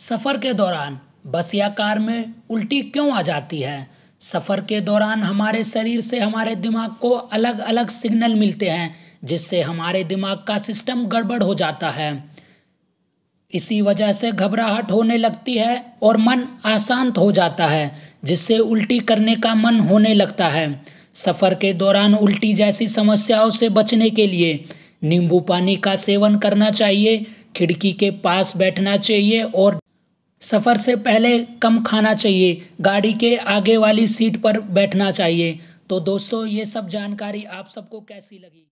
सफ़र के दौरान बस या कार में उल्टी क्यों आ जाती है सफ़र के दौरान हमारे शरीर से हमारे दिमाग को अलग अलग सिग्नल मिलते हैं जिससे हमारे दिमाग का सिस्टम गड़बड़ हो जाता है इसी वजह से घबराहट होने लगती है और मन अशांत हो जाता है जिससे उल्टी करने का मन होने लगता है सफ़र के दौरान उल्टी जैसी समस्याओं से बचने के लिए नींबू पानी का सेवन करना चाहिए खिड़की के पास बैठना चाहिए और सफ़र से पहले कम खाना चाहिए गाड़ी के आगे वाली सीट पर बैठना चाहिए तो दोस्तों ये सब जानकारी आप सबको कैसी लगी